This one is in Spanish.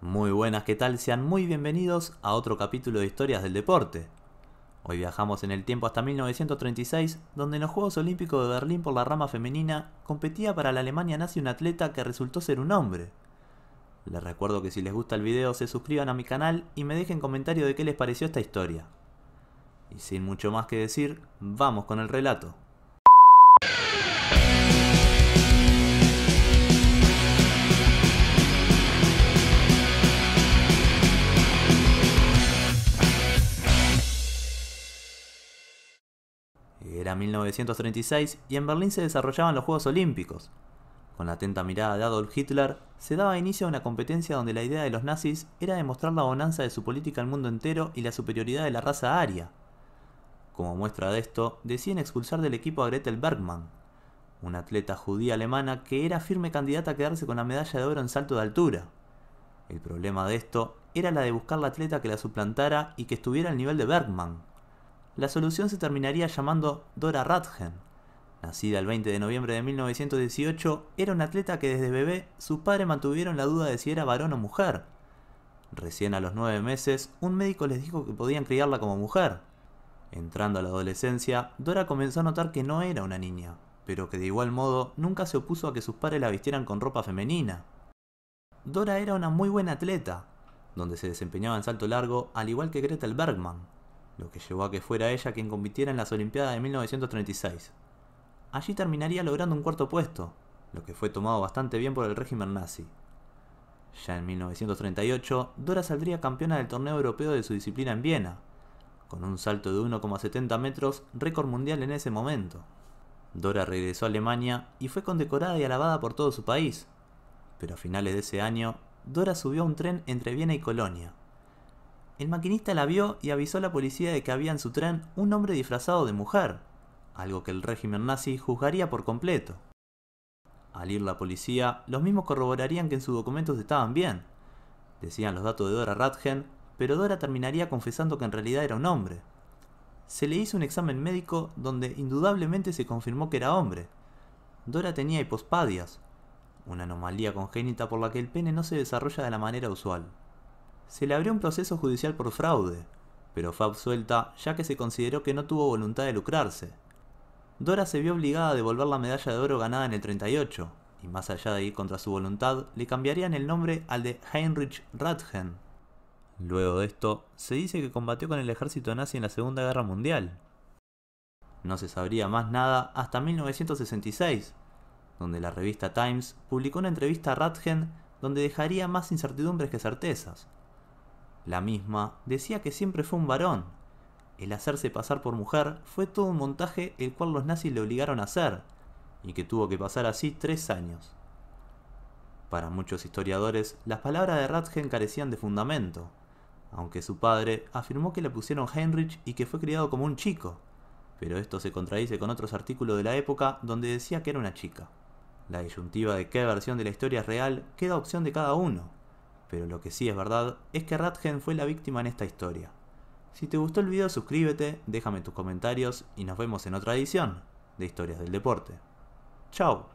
Muy buenas, ¿qué tal? Sean muy bienvenidos a otro capítulo de Historias del Deporte. Hoy viajamos en el tiempo hasta 1936, donde en los Juegos Olímpicos de Berlín por la rama femenina competía para la Alemania nazi un atleta que resultó ser un hombre. Les recuerdo que si les gusta el video se suscriban a mi canal y me dejen comentario de qué les pareció esta historia. Y sin mucho más que decir, vamos con el relato. Era 1936 y en Berlín se desarrollaban los Juegos Olímpicos. Con la atenta mirada de Adolf Hitler, se daba inicio a una competencia donde la idea de los nazis era demostrar la bonanza de su política al mundo entero y la superioridad de la raza aria. Como muestra de esto, deciden expulsar del equipo a Gretel Bergmann, una atleta judía alemana que era firme candidata a quedarse con la medalla de oro en salto de altura. El problema de esto era la de buscar la atleta que la suplantara y que estuviera al nivel de Bergman la solución se terminaría llamando Dora Ratgen. Nacida el 20 de noviembre de 1918, era una atleta que desde bebé sus padres mantuvieron la duda de si era varón o mujer. Recién a los nueve meses, un médico les dijo que podían criarla como mujer. Entrando a la adolescencia, Dora comenzó a notar que no era una niña, pero que de igual modo nunca se opuso a que sus padres la vistieran con ropa femenina. Dora era una muy buena atleta, donde se desempeñaba en salto largo al igual que Gretel Bergman, lo que llevó a que fuera ella quien compitiera en las Olimpiadas de 1936. Allí terminaría logrando un cuarto puesto, lo que fue tomado bastante bien por el régimen nazi. Ya en 1938, Dora saldría campeona del torneo europeo de su disciplina en Viena, con un salto de 1,70 metros, récord mundial en ese momento. Dora regresó a Alemania y fue condecorada y alabada por todo su país, pero a finales de ese año, Dora subió a un tren entre Viena y Colonia, el maquinista la vio y avisó a la policía de que había en su tren un hombre disfrazado de mujer, algo que el régimen nazi juzgaría por completo. Al ir la policía, los mismos corroborarían que en sus documentos estaban bien. Decían los datos de Dora Radgen, pero Dora terminaría confesando que en realidad era un hombre. Se le hizo un examen médico donde indudablemente se confirmó que era hombre. Dora tenía hipospadias, una anomalía congénita por la que el pene no se desarrolla de la manera usual se le abrió un proceso judicial por fraude, pero fue absuelta ya que se consideró que no tuvo voluntad de lucrarse. Dora se vio obligada a devolver la medalla de oro ganada en el 38, y más allá de ir contra su voluntad, le cambiarían el nombre al de Heinrich Ratgen. Luego de esto, se dice que combatió con el ejército nazi en la Segunda Guerra Mundial. No se sabría más nada hasta 1966, donde la revista Times publicó una entrevista a Ratgen donde dejaría más incertidumbres que certezas, la misma decía que siempre fue un varón. El hacerse pasar por mujer fue todo un montaje el cual los nazis le obligaron a hacer, y que tuvo que pasar así tres años. Para muchos historiadores, las palabras de Ratgen carecían de fundamento, aunque su padre afirmó que le pusieron Heinrich y que fue criado como un chico, pero esto se contradice con otros artículos de la época donde decía que era una chica. La disyuntiva de qué versión de la historia es real queda opción de cada uno, pero lo que sí es verdad es que Ratgen fue la víctima en esta historia. Si te gustó el video suscríbete, déjame tus comentarios y nos vemos en otra edición de Historias del Deporte. ¡Chao!